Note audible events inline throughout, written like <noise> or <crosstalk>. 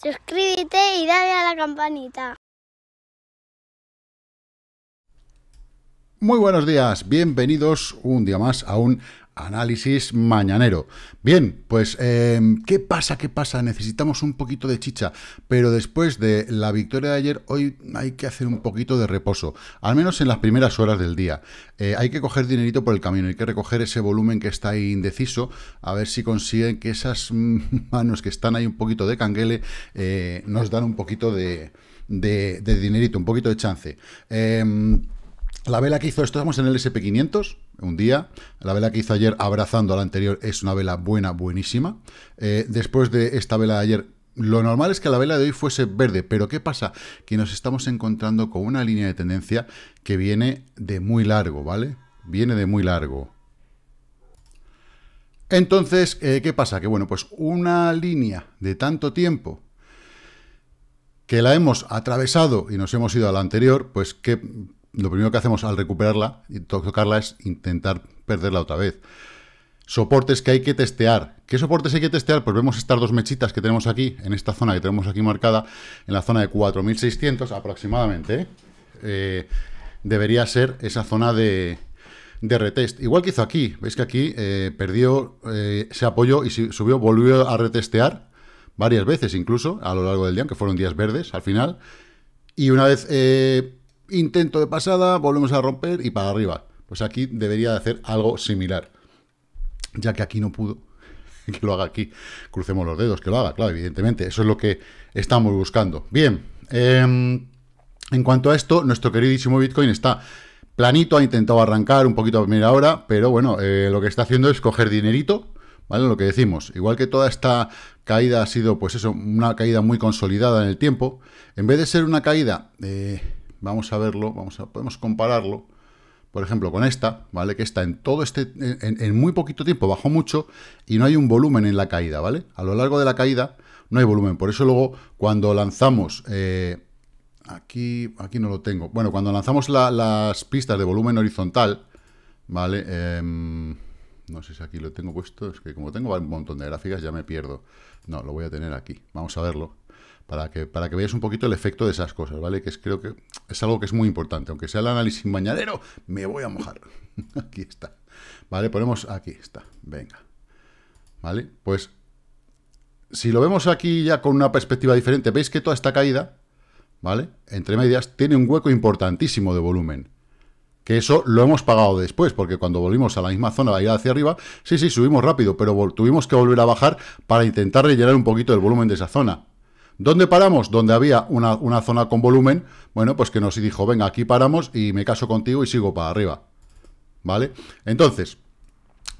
Suscríbete y dale a la campanita. Muy buenos días, bienvenidos un día más a un análisis mañanero. Bien, pues, em, ¿qué pasa? ¿Qué pasa? Necesitamos un poquito de chicha, pero después de la victoria de ayer, hoy hay que hacer un poquito de reposo, al menos en las primeras horas del día. Eh, hay que coger dinerito por el camino, hay que recoger ese volumen que está ahí indeciso, a ver si consiguen que esas <laughs> manos que están ahí un poquito de canguele eh, nos dan un poquito de, de, dinerito, un poquito de chance. Em, la vela que hizo esto, estamos en el SP500, un día. La vela que hizo ayer abrazando a la anterior es una vela buena, buenísima. Eh, después de esta vela de ayer, lo normal es que la vela de hoy fuese verde, pero ¿qué pasa? Que nos estamos encontrando con una línea de tendencia que viene de muy largo, ¿vale? Viene de muy largo. Entonces, eh, ¿qué pasa? Que bueno, pues una línea de tanto tiempo que la hemos atravesado y nos hemos ido a la anterior, pues ¿qué lo primero que hacemos al recuperarla y tocarla es intentar perderla otra vez. Soportes que hay que testear. ¿Qué soportes hay que testear? Pues vemos estas dos mechitas que tenemos aquí, en esta zona que tenemos aquí marcada, en la zona de 4600 aproximadamente. Eh, debería ser esa zona de, retest. Igual que hizo aquí, veis que aquí eh, perdió, eh, se apoyó y subió, volvió a retestear varias veces incluso a lo largo del día, aunque fueron días verdes al final. Y una vez intento de pasada, volvemos a romper y para arriba. Pues aquí debería de hacer algo similar. Ya que aquí no pudo, <laughs> que lo haga aquí. Crucemos los dedos, que lo haga, claro, evidentemente. Eso es lo que estamos buscando. Bien, em, en cuanto a esto, nuestro queridísimo Bitcoin está planito, ha intentado arrancar un poquito a primera hora, pero bueno, eh, lo que está haciendo es coger dinerito, ¿vale? Lo que decimos, igual que toda esta caída ha sido, pues eso, una caída muy consolidada en el tiempo, en vez de ser una caída... Eh, Vamos a verlo, vamos a, podemos compararlo, por ejemplo, con esta, ¿vale? Que está en todo este, en, muy poquito tiempo bajó mucho y no hay un volumen en la caída, ¿vale? A lo largo de la caída no hay volumen. Por eso luego cuando lanzamos... Eh, aquí, aquí no lo tengo. Bueno, cuando lanzamos las pistas de volumen horizontal, ¿vale? Em, no sé si aquí lo tengo puesto, es que como tengo un montón de gráficas ya me pierdo. No, lo voy a tener aquí, vamos a verlo para que, para que veáis un poquito el efecto de esas cosas, ¿vale? Que es, creo que es algo que es muy importante. Aunque sea el análisis mañanero, me voy a mojar. <laughs> aquí está. ¿Vale? Ponemos aquí está. Venga. ¿Vale? Pues si lo vemos aquí ya con una perspectiva diferente, veis que toda esta caída, ¿vale? Entre medias, tiene un hueco importantísimo de volumen. Que eso lo hemos pagado después, porque cuando volvimos a la misma zona, la ir hacia arriba, sí, sí, subimos rápido, pero tuvimos que volver a bajar para intentar rellenar un poquito el volumen de esa zona. ¿Dónde paramos? Donde había una, zona con volumen, bueno, pues que nos dijo, venga, aquí paramos y me caso contigo y sigo para arriba. ¿Vale? Entonces,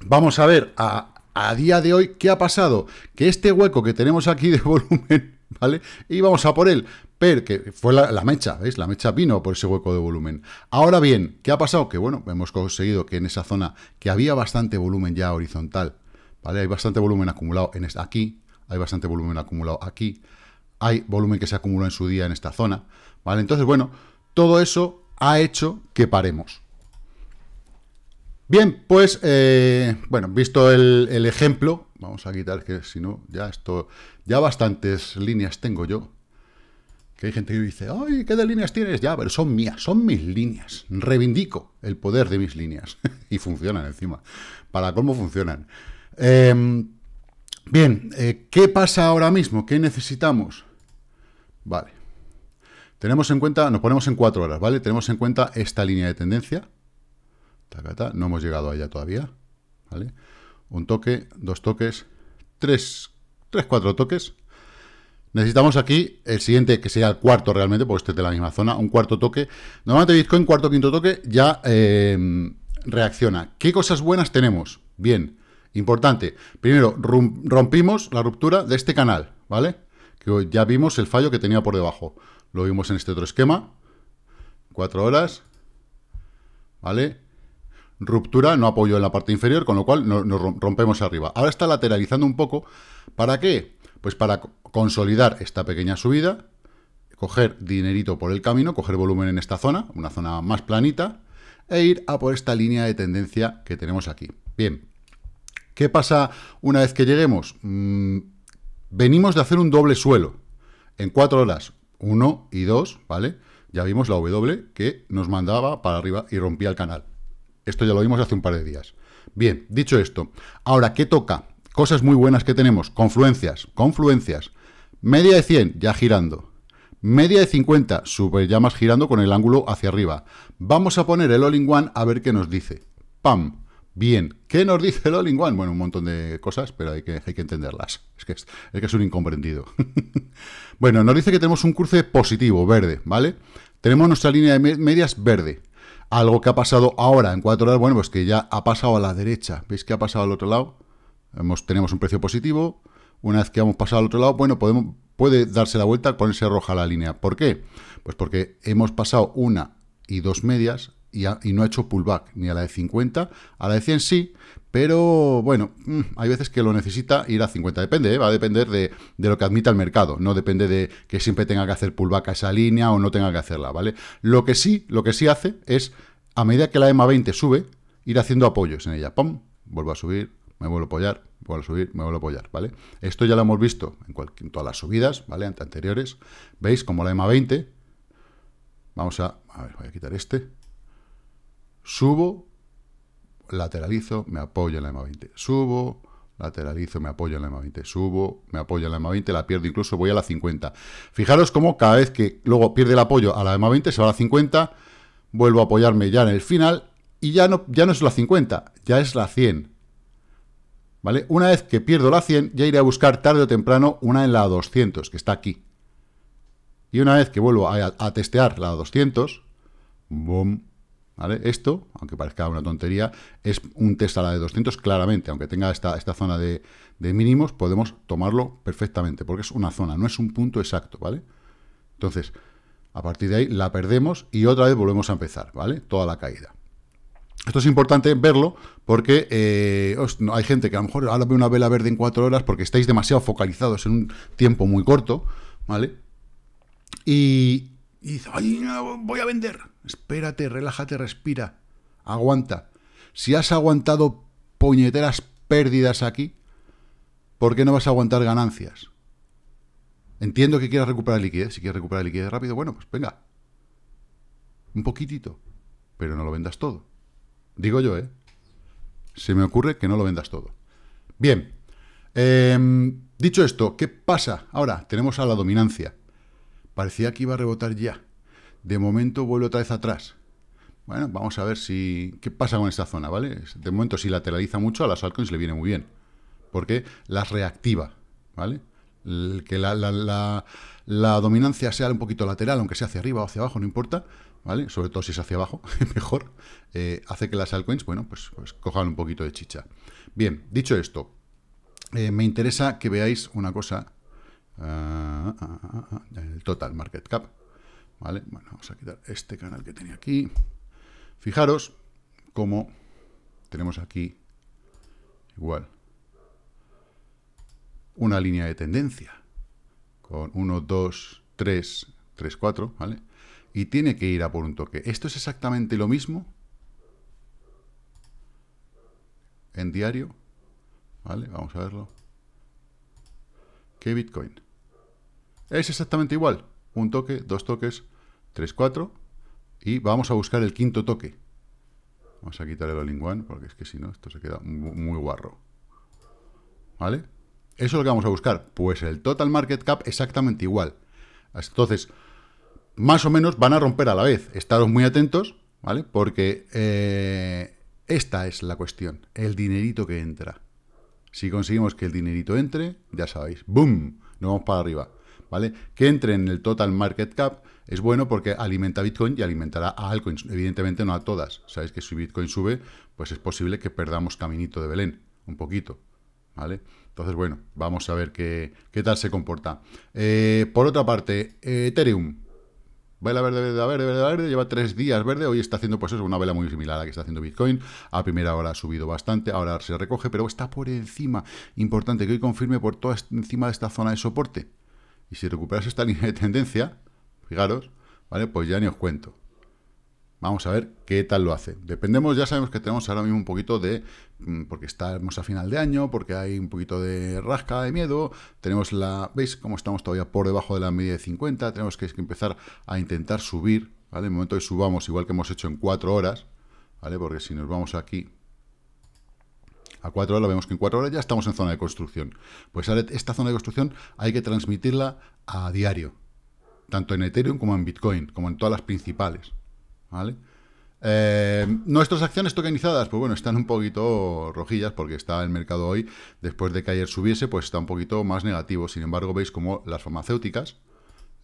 vamos a ver a, día de hoy qué ha pasado. Que este hueco que tenemos aquí de <laughs> volumen, ¿vale? Y vamos a por él. Pero que fue la, mecha, ¿veis? La mecha vino por ese hueco de volumen. Ahora bien, ¿qué ha pasado? Que bueno, hemos conseguido que en esa zona, que había bastante volumen ya horizontal, ¿vale? Hay bastante volumen acumulado en aquí, hay bastante volumen acumulado aquí, hay volumen que se acumuló en su día en esta zona, ¿vale? Entonces, bueno, todo eso ha hecho que paremos. Bien, pues, eh, bueno, visto el, ejemplo, vamos a quitar que si no, ya esto, ya bastantes líneas tengo yo, que hay gente que dice, ay, ¿qué de líneas tienes? Ya, pero son mías, son mis líneas, reivindico el poder de mis líneas, <laughs> y funcionan encima, para cómo funcionan. Em, bien, eh, ¿qué pasa ahora mismo? ¿Qué necesitamos? Vale. Tenemos en cuenta, nos ponemos en cuatro horas, ¿vale? Tenemos en cuenta esta línea de tendencia. no hemos llegado allá todavía, ¿vale? Un toque, dos toques, tres, tres, cuatro toques. Necesitamos aquí el siguiente, que sea el cuarto realmente, porque este es de la misma zona, un cuarto toque. Normalmente Bitcoin, cuarto, quinto toque, ya em, reacciona. ¿Qué cosas buenas tenemos? Bien, importante. Primero, rompimos la ruptura de este canal, ¿vale? ya vimos el fallo que tenía por debajo. Lo vimos en este otro esquema. Cuatro horas. ¿Vale? Ruptura, no apoyo en la parte inferior, con lo cual nos rompemos arriba. Ahora está lateralizando un poco. ¿Para qué? Pues para consolidar esta pequeña subida, coger dinerito por el camino, coger volumen en esta zona, una zona más planita, e ir a por esta línea de tendencia que tenemos aquí. Bien, ¿qué pasa una vez que lleguemos? Mm, Venimos de hacer un doble suelo en cuatro horas, 1 y 2, ¿vale? Ya vimos la W que nos mandaba para arriba y rompía el canal. Esto ya lo vimos hace un par de días. Bien, dicho esto, ahora, ¿qué toca? Cosas muy buenas que tenemos, confluencias, confluencias. Media de 100, ya girando. Media de 50, super llamas girando con el ángulo hacia arriba. Vamos a poner el all-in-one a ver qué nos dice. ¡Pam! Bien, ¿qué nos dice el one? Bueno, un montón de cosas, pero hay que, hay que entenderlas. Es que es, un incomprendido. <laughs> bueno, nos dice que tenemos un cruce positivo, verde, ¿vale? Tenemos nuestra línea de medias verde. Algo que ha pasado ahora, en cuatro horas, bueno, pues que ya ha pasado a la derecha. ¿Veis que ha pasado al otro lado? tenemos un precio positivo. Una vez que hemos pasado al otro lado, bueno, podemos, puede darse la vuelta, ponerse roja la línea. ¿Por qué? Pues porque hemos pasado una y dos medias y, no ha hecho pullback ni a la de 50, a la de 100 sí, pero bueno, mm, hay veces que lo necesita ir a 50, depende, ¿eh? va a depender de, de, lo que admita el mercado, no depende de que siempre tenga que hacer pullback a esa línea o no tenga que hacerla, ¿vale? Lo que sí, lo que sí hace es, a medida que la EMA 20 sube, ir haciendo apoyos en ella, pum, vuelvo a subir, me vuelvo a apoyar, vuelvo a subir, me vuelvo a apoyar, ¿vale? Esto ya lo hemos visto en, todas las subidas, ¿vale? Ante anteriores, veis como la EMA 20, vamos a, a ver, voy a quitar este, Subo, lateralizo, me apoyo en la m 20. Subo, lateralizo, me apoyo en la m 20. Subo, me apoyo en la m 20, la pierdo incluso, voy a la 50. Fijaros cómo cada vez que luego pierde el apoyo a la m 20, se va a la 50, vuelvo a apoyarme ya en el final y ya no, ya no es la 50, ya es la 100. ¿Vale? Una vez que pierdo la 100, ya iré a buscar tarde o temprano una en la 200, que está aquí. Y una vez que vuelvo a, testear la 200, ¡bum! Esto, aunque parezca una tontería, es un test a la de 200 claramente, aunque tenga esta, esta zona de, mínimos, podemos tomarlo perfectamente, porque es una zona, no es un punto exacto, ¿vale? Entonces, a partir de ahí la perdemos y otra vez volvemos a empezar, ¿vale? Toda la caída. Esto es importante verlo porque eh, hay gente que a lo mejor ahora ve una vela verde en cuatro horas porque estáis demasiado focalizados en un tiempo muy corto, ¿vale? Y y dice, ay, voy a vender. Espérate, relájate, respira. Aguanta. Si has aguantado puñeteras pérdidas aquí, ¿por qué no vas a aguantar ganancias? Entiendo que quieras recuperar liquidez. Si quieres recuperar liquidez rápido, bueno, pues venga. Un poquitito. Pero no lo vendas todo. Digo yo, ¿eh? Se me ocurre que no lo vendas todo. Bien. Em, dicho esto, ¿qué pasa? Ahora tenemos a la dominancia. Parecía que iba a rebotar ya. De momento vuelve otra vez atrás. Bueno, vamos a ver si qué pasa con esta zona, ¿vale? De momento, si lateraliza mucho, a las altcoins le viene muy bien. Porque las reactiva, ¿vale? que la, dominancia sea un poquito lateral, aunque sea hacia arriba o hacia abajo, no importa, ¿vale? Sobre todo si es hacia abajo, <laughs> mejor. Eh, hace que las altcoins, bueno, pues, pues, cojan un poquito de chicha. Bien, dicho esto, eh, me interesa que veáis una cosa Ah, ah, ah, el total market cap. ¿Vale? Bueno, vamos a quitar este canal que tenía aquí. Fijaros ...como... tenemos aquí igual una línea de tendencia con 1, 2, 3, 3, 4, ¿vale? Y tiene que ir a por un toque. Esto es exactamente lo mismo en diario, ¿vale? Vamos a verlo. Que Bitcoin. Es exactamente igual. Un toque, dos toques, tres, cuatro. Y vamos a buscar el quinto toque. Vamos a quitar el all porque es que si no, esto se queda muy guarro. ¿Vale? ¿Eso es lo que vamos a buscar? Pues el total market cap exactamente igual. Entonces, más o menos van a romper a la vez. Estaros muy atentos, ¿vale? Porque eh, esta es la cuestión. El dinerito que entra. Si conseguimos que el dinerito entre, ya sabéis. ¡Boom! Nos vamos para arriba. ¿vale? Que entre en el total market cap es bueno porque alimenta a Bitcoin y alimentará a altcoins, evidentemente no a todas. Sabéis que si Bitcoin sube, pues es posible que perdamos caminito de Belén, un poquito, ¿vale? Entonces, bueno, vamos a ver qué, tal se comporta. Eh, por otra parte, Ethereum. Vela verde, verde, verde, verde, verde, lleva tres días verde, hoy está haciendo pues eso, una vela muy similar a la que está haciendo Bitcoin, a primera hora ha subido bastante, ahora se recoge, pero está por encima, importante que hoy confirme por toda encima de esta zona de soporte, y si recuperas esta <laughs> línea de tendencia, fijaros, ¿vale? Pues ya ni os cuento. Vamos a ver qué tal lo hace. Dependemos, ya sabemos que tenemos ahora mismo un poquito de... Mm, porque estamos a final de año, porque hay un poquito de rasca, de miedo. Tenemos la... ¿Veis cómo estamos todavía por debajo de la media de 50? Tenemos que empezar a intentar subir, ¿vale? En el momento que subamos, igual que hemos hecho en 4 horas, ¿vale? Porque si nos vamos aquí, a 4 horas, vemos que en 4 horas ya estamos en zona de construcción. Pues esta zona de construcción hay que transmitirla a diario, tanto en Ethereum como en Bitcoin, como en todas las principales. Eh, Nuestras acciones tokenizadas, pues bueno, están un poquito rojillas porque está el mercado hoy, después de que ayer subiese, pues está un poquito más negativo. Sin embargo, veis como las farmacéuticas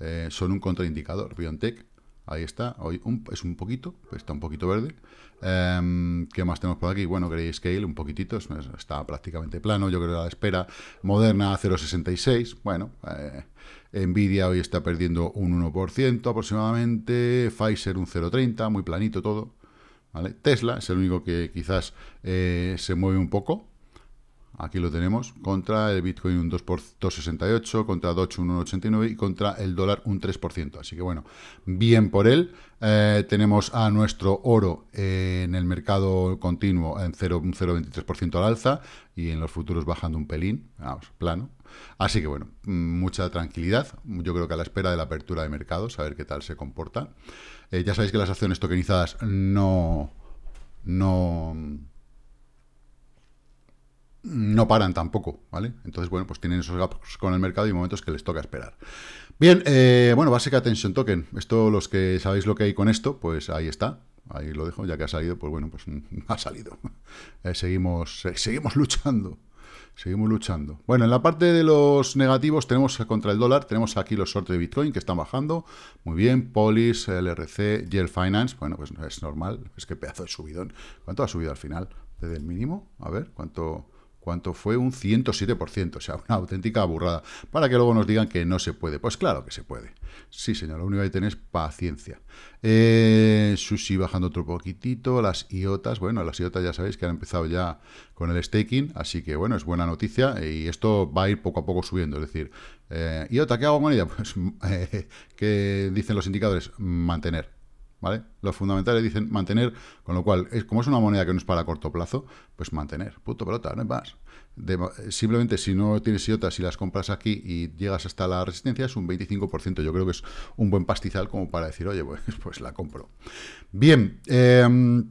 eh, son un contraindicador. BioNTech Ahí está, hoy es un poquito, está un poquito verde. Em, ¿Qué más tenemos por aquí? Bueno, Grey Scale, un poquitito, está prácticamente plano, yo creo que la espera. Moderna 0.66, bueno, eh, Nvidia hoy está perdiendo un 1% aproximadamente, Pfizer un 0.30, muy planito todo. ¿vale? Tesla es el único que quizás eh, se mueve un poco, Aquí lo tenemos, contra el Bitcoin un 2,68, contra Doge un 1,89 y contra el dólar un 3%. Así que bueno, bien por él. Eh, tenemos a nuestro oro en el mercado continuo en un 0,23% al alza y en los futuros bajando un pelín, vamos, plano. Así que bueno, mucha tranquilidad. Yo creo que a la espera de la apertura de mercado, a ver qué tal se comporta. Eh, ya sabéis que las acciones tokenizadas no... no no paran tampoco, ¿vale? Entonces, bueno, pues tienen esos gaps con el mercado y momentos que les toca esperar. Bien, eh, bueno, básica Attention Token. Esto, los que sabéis lo que hay con esto, pues ahí está. Ahí lo dejo, ya que ha salido, pues bueno, pues <laughs> ha salido. Eh, seguimos, eh, seguimos luchando. Seguimos luchando. Bueno, en la parte de los negativos tenemos contra el dólar, tenemos aquí los sortes de Bitcoin que están bajando. Muy bien, Polis, LRC, Yell Finance. Bueno, pues es normal, es que pedazo de subidón. ¿Cuánto ha subido al final? Desde el mínimo, a ver, ¿cuánto? ¿Cuánto fue? Un 107%, o sea, una auténtica burrada. Para que luego nos digan que no se puede. Pues claro que se puede. Sí, señor, lo único que es paciencia. Eh, sushi bajando otro poquitito, las IOTAs, bueno, las IOTAs ya sabéis que han empezado ya con el staking, así que bueno, es buena noticia y esto va a ir poco a poco subiendo, es decir, eh, IOTA, ¿qué hago con ella? <laughs> Pues, eh, ¿qué dicen los indicadores? Mantener. ¿vale? Los fundamentales dicen mantener, con lo cual, es, como es una moneda que no es para corto plazo, pues mantener, Puto pelota, no es más. Eh, simplemente si no tienes IOTA, si las compras aquí y llegas hasta la resistencia es un 25%, yo creo que es un buen pastizal como para decir, oye, pues, <laughs> pues la compro. Bien, em,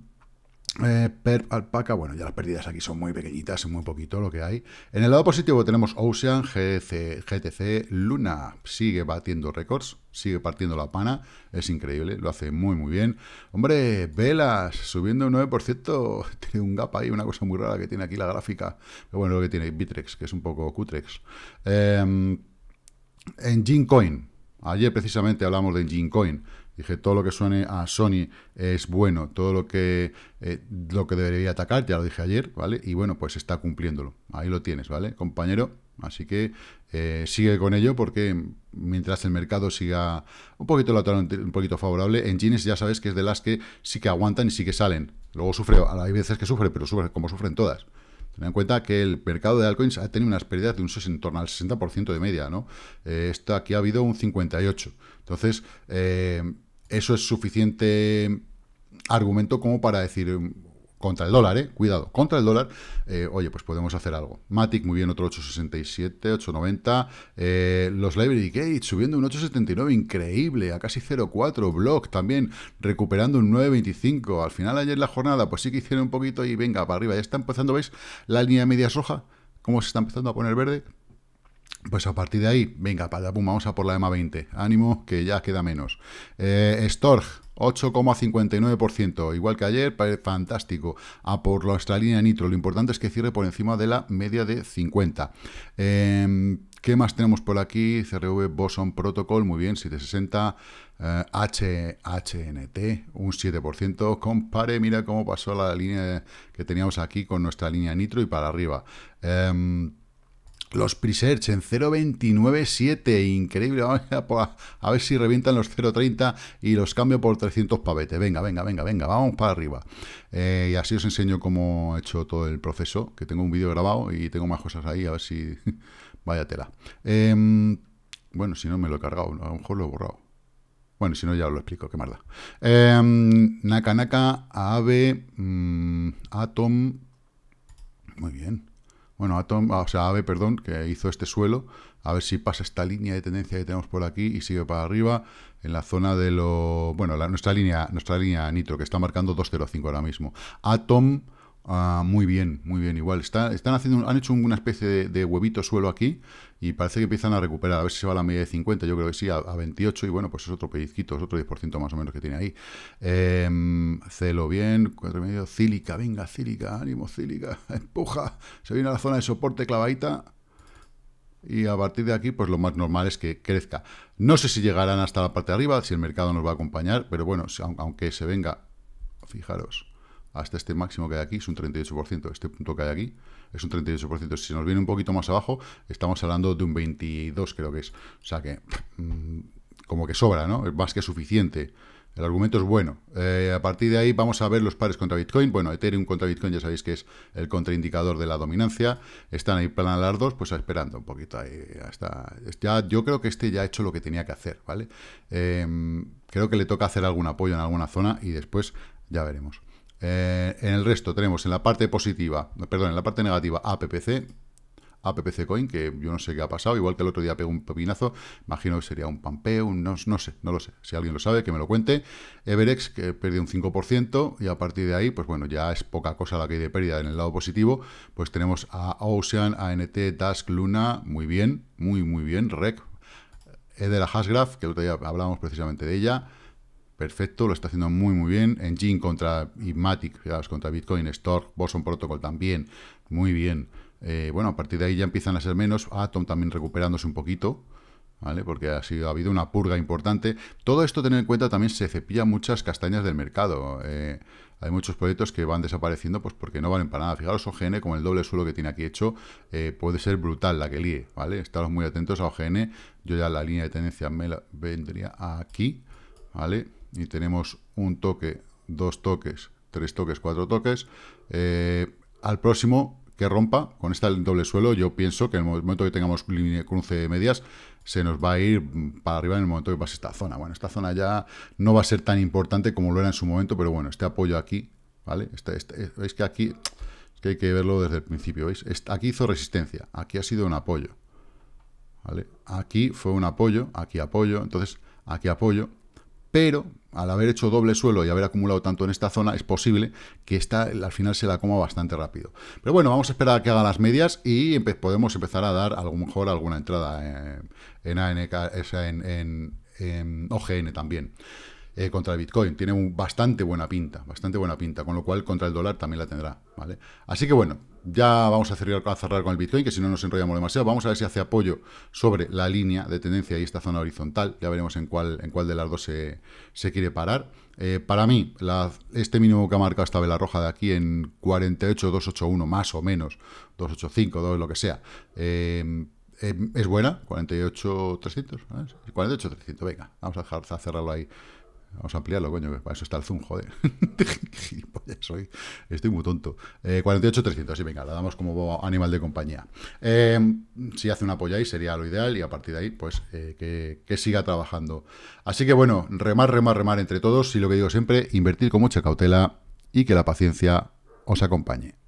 eh, per alpaca, bueno, ya las pérdidas aquí son muy pequeñitas, muy poquito lo que hay. En el lado positivo tenemos Ocean, GTC, Luna sigue batiendo récords, sigue partiendo la pana, es increíble, lo hace muy muy bien. Hombre, Velas subiendo un 9%, <laughs> tiene un gap ahí, una cosa muy rara que tiene aquí la gráfica, pero bueno, lo que tiene Bitrex, que es un poco cutrex. Eh, en Gincoin, ayer precisamente hablamos de Coin. Dije, todo lo que suene a Sony es bueno, todo lo que, eh, lo que debería atacar, ya lo dije ayer, ¿vale? Y bueno, pues está cumpliéndolo. Ahí lo tienes, ¿vale, compañero? Así que eh, sigue con ello porque mientras el mercado siga un poquito un poquito favorable, en jeans ya sabes que es de las que sí que aguantan y sí que salen. Luego sufre, hay veces que sufre, pero sufre como sufren todas. Ten en cuenta que el mercado de altcoins ha tenido unas pérdidas de un 60%, en torno al 60% de media, ¿no? Eh, esto aquí ha habido un 58%. Entonces, eh, eso es suficiente argumento como para decir mm, contra el dólar, ¿eh? cuidado, contra el dólar, eh, oye, pues podemos hacer algo. Matic, muy bien, otro 867, 890. Eh, los Library Gates subiendo un 879, increíble, a casi 0,4. Block también recuperando un 9,25. Al final ayer la jornada, pues sí que hicieron un poquito y venga, para arriba. Ya está empezando, ¿veis? La línea media roja, cómo se está empezando a poner verde. Pues a partir de ahí, venga, para pum, vamos a por la EMA 20. Ánimo, que ya queda menos. Eh, Storg, 8,59%, igual que ayer, fantástico. A por nuestra línea nitro, lo importante es que cierre por encima de la media de 50. Em, ¿Qué más tenemos por aquí? CRV Boson Protocol, muy bien, 760. Eh, H, HNT, un 7%. Compare, mira cómo pasó la línea que teníamos aquí con nuestra línea nitro y para arriba. Em, los Presearch en 0.297, increíble. <laughs> Pues, a, ver si revientan los 0.30 y los cambio por 300 pavete Venga, venga, venga, venga, vamos para arriba. Eh, y así os enseño cómo he hecho todo el proceso, que tengo un vídeo grabado y tengo más cosas ahí, a ver si... <laughs> Vaya tela. Em, bueno, si no me lo he cargado, a lo mejor lo he borrado. Bueno, si no ya os lo explico, qué mala. Em, Nakanaka, ave mm, Atom... Muy bien bueno, Atom, ah, o sea, perdón, que hizo este suelo, a ver si pasa esta línea de tendencia que tenemos por aquí y sigue para arriba en la zona de lo, bueno, nuestra línea, nuestra línea nitro que está marcando 205 ahora mismo. Atom Ah, muy bien, muy bien, igual. Está, están haciendo, han hecho una especie de, huevito suelo aquí y parece que empiezan a recuperar. A ver si se va a la media de 50, yo creo que sí, a, 28. Y bueno, pues es otro pellizquito, es otro 10% más o menos que tiene ahí. Em, celo bien, medio Cílica, venga, cílica, ánimo, cílica. <laughs> Empuja, se viene a la zona de soporte clavadita. Y a partir de aquí, pues lo más normal es que crezca. No sé si llegarán hasta la parte de arriba, si el mercado nos va a acompañar, pero bueno, aunque se venga, fijaros, hasta este máximo que hay aquí, es un 38%, este punto que hay aquí es un 38%. Si nos viene un poquito más abajo, estamos hablando de un 22 creo que es. O sea que mm, como que sobra, ¿no? Es más que suficiente. El argumento es bueno. Eh, a partir de ahí vamos a ver los pares contra Bitcoin. Bueno, Ethereum contra Bitcoin ya sabéis que es el contraindicador de la dominancia. Están ahí plan las dos, pues esperando un poquito ahí hasta... Ya, yo creo que este ya ha hecho lo que tenía que hacer, ¿vale? Eh, creo que le toca hacer algún apoyo en alguna zona y después ya veremos. Eh, en el resto tenemos en la parte positiva, perdón, en la parte negativa APPC, APPC Coin, que yo no sé qué ha pasado, igual que el otro día pegó un pepinazo, imagino que sería un pampeo, no, sé, no lo sé, si alguien lo sabe, que me lo cuente. Everex, que perdió un 5%, y a partir de ahí, pues bueno, ya es poca cosa la que hay de pérdida en el lado positivo, pues tenemos a Ocean, ANT, Dask, Luna, muy bien, muy, muy bien, Rec, la Hasgraph, que el otro día hablábamos precisamente de ella, perfecto, lo está haciendo muy muy bien. Engine contra Matic, contra Bitcoin, ...Store, Boson Protocol también, muy bien. Eh, bueno, a partir de ahí ya empiezan a ser menos. Atom también recuperándose un poquito. ¿Vale? Porque ha, sido, ha habido una purga importante. Todo esto, tener en cuenta, también se cepilla muchas castañas del mercado. Eh, hay muchos proyectos que van desapareciendo pues porque no valen para nada. Fijaros, OGN, con el doble suelo que tiene aquí hecho, eh, puede ser brutal la que líe, ¿vale? Estaros muy atentos a OGN. Yo ya la línea de tendencia me la vendría aquí, ¿vale? y tenemos un toque, dos toques, tres toques, cuatro toques, eh, al próximo que rompa con esta doble suelo, yo pienso que en el momento que tengamos cruce de medias, se nos va a ir para arriba en el momento que pase esta zona. Bueno, esta zona ya no va a ser tan importante como lo era en su momento, pero bueno, este apoyo aquí, ¿vale? Este, este, eh, veis que aquí que hay que verlo desde el principio, ¿veis? aquí hizo resistencia, aquí ha sido un apoyo, ¿vale? Aquí fue un apoyo, aquí apoyo, entonces aquí apoyo pero al haber hecho doble suelo y haber acumulado tanto en esta zona, es posible que esta al final se la coma bastante rápido. Pero bueno, vamos a esperar a que haga las medias y podemos empezar a dar a lo mejor alguna entrada eh, en, en, OGN también. Eh, contra el Bitcoin. Tiene bastante buena pinta, bastante buena pinta, con lo cual contra el dólar también la tendrá, ¿vale? Así que bueno, ya vamos a cerrar, con el Bitcoin, que si no nos enrollamos demasiado. Vamos a ver si hace apoyo sobre la línea de tendencia y esta zona horizontal. Ya veremos en cuál, en cuál de las dos se, quiere parar. Eh, para mí, este mínimo que ha marcado esta vela roja de aquí en 48,281, más o menos, 285, 2, lo que sea, eh, eh, es buena, 48,300, 48,300, venga, vamos a, dejar, a cerrarlo ahí Vamos a ampliarlo, coño, para eso está el Zoom, joder. <laughs> soy, estoy muy tonto. Eh, 48.300, sí, venga, la damos como animal de compañía. Eh, si hace una polla ahí sería lo ideal y a partir de ahí, pues eh, que, que, siga trabajando. Así que bueno, remar, remar, remar entre todos y lo que digo siempre, invertir con mucha cautela y que la paciencia os acompañe.